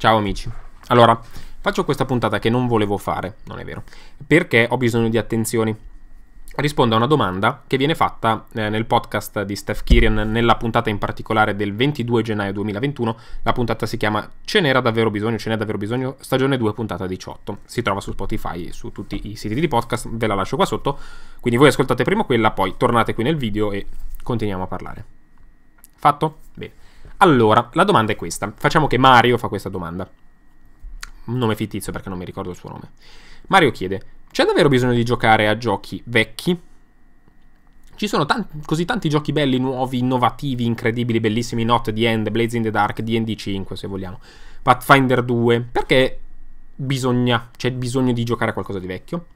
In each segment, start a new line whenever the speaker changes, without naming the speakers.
Ciao amici. Allora, faccio questa puntata che non volevo fare, non è vero, perché ho bisogno di attenzioni. Rispondo a una domanda che viene fatta eh, nel podcast di Steph Kirian, nella puntata in particolare del 22 gennaio 2021. La puntata si chiama Ce n'era davvero bisogno, ce n'è davvero bisogno, stagione 2, puntata 18. Si trova su Spotify e su tutti i siti di podcast, ve la lascio qua sotto. Quindi voi ascoltate prima quella, poi tornate qui nel video e continuiamo a parlare. Fatto? Bene. Allora, la domanda è questa. Facciamo che Mario fa questa domanda. Un nome fittizio perché non mi ricordo il suo nome. Mario chiede, c'è davvero bisogno di giocare a giochi vecchi? Ci sono tanti, così tanti giochi belli, nuovi, innovativi, incredibili, bellissimi, Not the End, Blaze in the Dark, D&D 5 se vogliamo, Pathfinder 2, perché bisogna, c'è bisogno di giocare a qualcosa di vecchio?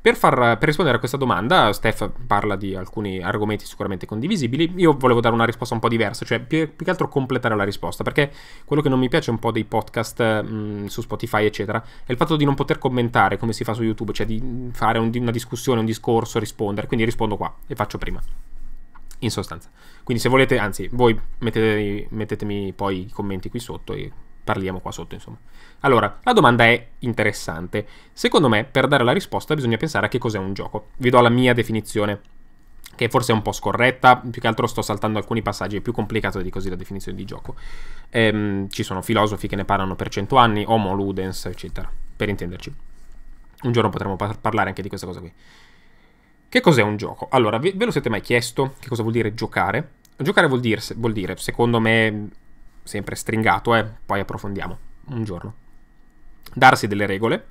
Per, far, per, rispondere a questa domanda, Steph parla di alcuni argomenti sicuramente condivisibili. Io volevo dare una risposta un po' diversa, cioè più, più che altro completare la risposta, perché quello che non mi piace un po' dei podcast mh, su Spotify, eccetera, è il fatto di non poter commentare come si fa su YouTube, cioè di fare un, una discussione, un discorso, rispondere. Quindi rispondo qua e faccio prima. In sostanza. Quindi se volete, anzi, voi mettete, mettetemi poi i commenti qui sotto e parliamo qua sotto, insomma. Allora, la domanda è interessante. Secondo me, per dare la risposta bisogna pensare a che cos'è un gioco. Vi do la mia definizione, che forse è un po' scorretta, più che altro sto saltando alcuni passaggi, è più complicato di così la definizione di gioco. Ehm, ci sono filosofi che ne parlano per cento anni, homo ludens, eccetera, per intenderci. Un giorno potremo par parlare anche di questa cosa qui. Che cos'è un gioco? Allora, ve, lo siete mai chiesto che cosa vuol dire giocare? Giocare vuol dire, vuol dire, secondo me, sempre stringato, eh, poi approfondiamo un giorno. Darsi delle regole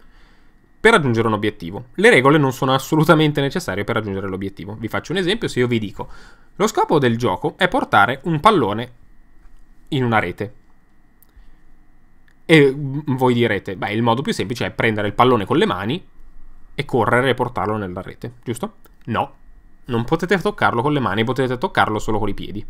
per raggiungere un obiettivo. Le regole non sono assolutamente necessarie per raggiungere l'obiettivo. Vi faccio un esempio, se io vi dico, lo scopo del gioco è portare un pallone in una rete. E mm, voi direte, beh, il modo più semplice è prendere il pallone con le mani e correre e portarlo nella rete, giusto? No, non potete toccarlo con le mani, potete toccarlo solo con i piedi.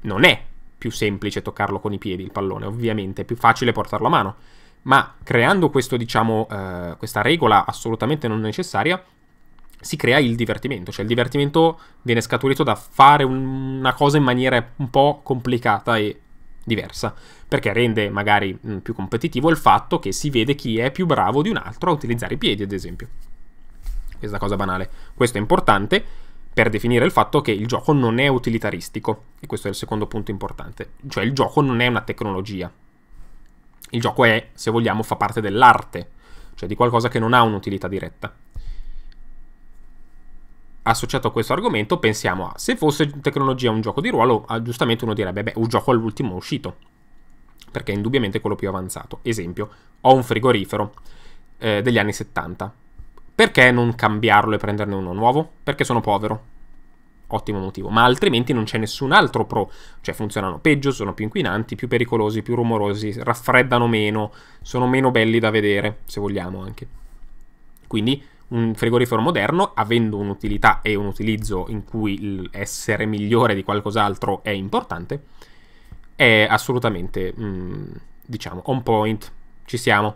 Non è più semplice toccarlo con i piedi il pallone, ovviamente è più facile portarlo a mano. Ma creando questo, diciamo, eh, questa regola assolutamente non necessaria, si crea il divertimento, cioè il divertimento viene scaturito da fare un, una cosa in maniera un po' complicata e diversa, perché rende magari mh, mm, più competitivo il fatto che si vede chi è più bravo di un altro a utilizzare i piedi, ad esempio. Questa cosa banale. Questo è importante per definire il fatto che il gioco non è utilitaristico, e questo è il secondo punto importante, cioè il gioco non è una tecnologia. Il gioco è, se vogliamo, fa parte dell'arte, cioè di qualcosa che non ha un'utilità diretta. Associato a questo argomento pensiamo a se fosse tecnologia un gioco di ruolo, ah, giustamente uno direbbe, beh, un gioco all'ultimo uscito, perché è indubbiamente quello più avanzato. Esempio, ho un frigorifero eh, degli anni 70 perché non cambiarlo e prenderne uno nuovo? Perché sono povero. Ottimo motivo. Ma altrimenti non c'è nessun altro pro. Cioè funzionano peggio, sono più inquinanti, più pericolosi, più rumorosi, raffreddano meno, sono meno belli da vedere, se vogliamo anche. Quindi un frigorifero moderno, avendo un'utilità e un utilizzo in cui l'essere migliore di qualcos'altro è importante, è assolutamente, mh, mm, diciamo, on point. Ci siamo.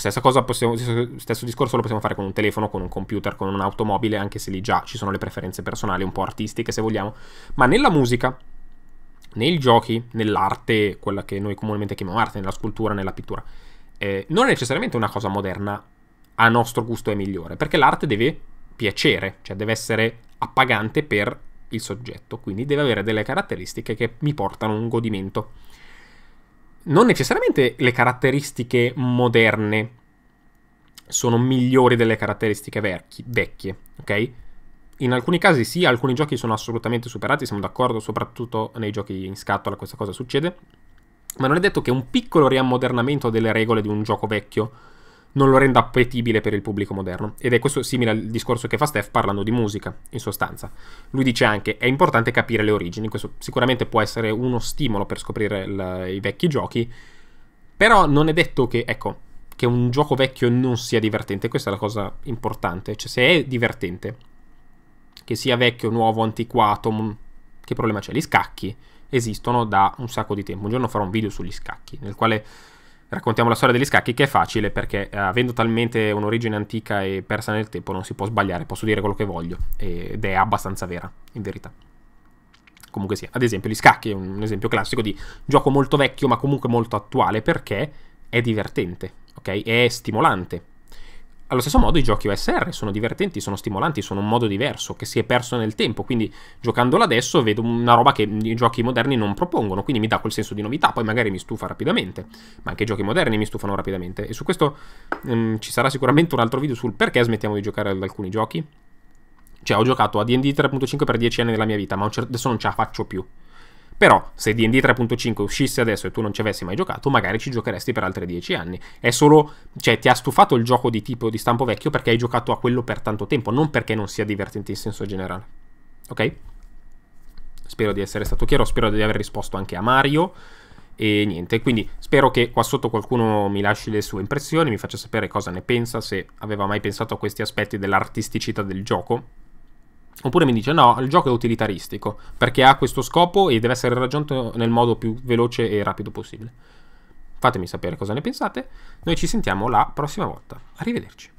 Stessa cosa, possiamo, stesso discorso lo possiamo fare con un telefono, con un computer, con un'automobile, anche se lì già ci sono le preferenze personali, un po' artistiche se vogliamo, ma nella musica, nei giochi, nell'arte, quella che noi comunemente chiamiamo arte, nella scultura, nella pittura, eh, non è necessariamente una cosa moderna a nostro gusto è migliore, perché l'arte deve piacere, cioè deve essere appagante per il soggetto, quindi deve avere delle caratteristiche che mi portano un godimento non necessariamente le caratteristiche moderne sono migliori delle caratteristiche vecchi, vecchie, ok? In alcuni casi sì, alcuni giochi sono assolutamente superati, siamo d'accordo, soprattutto nei giochi in scatola questa cosa succede, ma non è detto che un piccolo riammodernamento delle regole di un gioco vecchio non lo renda appetibile per il pubblico moderno. Ed è questo simile al discorso che fa Steph parlando di musica, in sostanza. Lui dice anche è importante capire le origini, questo sicuramente può essere uno stimolo per scoprire il, i vecchi giochi, però non è detto che, ecco, che un gioco vecchio non sia divertente, questa è la cosa importante, cioè se è divertente, che sia vecchio, nuovo, antiquato, mm, che problema c'è? Gli scacchi esistono da un sacco di tempo, un giorno farò un video sugli scacchi, nel quale raccontiamo la storia degli scacchi che è facile perché eh, avendo talmente un'origine antica e persa nel tempo non si può sbagliare, posso dire quello che voglio ed è abbastanza vera in verità. Comunque sì, ad esempio gli scacchi è un esempio classico di gioco molto vecchio ma comunque molto attuale perché è divertente, ok? È stimolante allo stesso modo i giochi OSR sono divertenti, sono stimolanti, sono un modo diverso che si è perso nel tempo, quindi giocandolo adesso vedo una roba che i giochi moderni non propongono, quindi mi dà quel senso di novità, poi magari mi stufa rapidamente, ma anche i giochi moderni mi stufano rapidamente e su questo um, ci sarà sicuramente un altro video sul perché smettiamo di giocare ad alcuni giochi. Cioè ho giocato a D&D 3.5 per 10 anni della mia vita, ma adesso non ce la faccio più. Però se D&D 3.5 uscisse adesso e tu non ci avessi mai giocato, magari ci giocheresti per altri 10 anni. È solo, cioè ti ha stufato il gioco di tipo di stampo vecchio perché hai giocato a quello per tanto tempo, non perché non sia divertente in senso generale. Ok? Spero di essere stato chiaro, spero di aver risposto anche a Mario. E niente, quindi spero che qua sotto qualcuno mi lasci le sue impressioni, mi faccia sapere cosa ne pensa, se aveva mai pensato a questi aspetti dell'artisticità del gioco, Oppure mi dice no, il gioco è utilitaristico perché ha questo scopo e deve essere raggiunto nel modo più veloce e rapido possibile. Fatemi sapere cosa ne pensate, noi ci sentiamo la prossima volta. Arrivederci.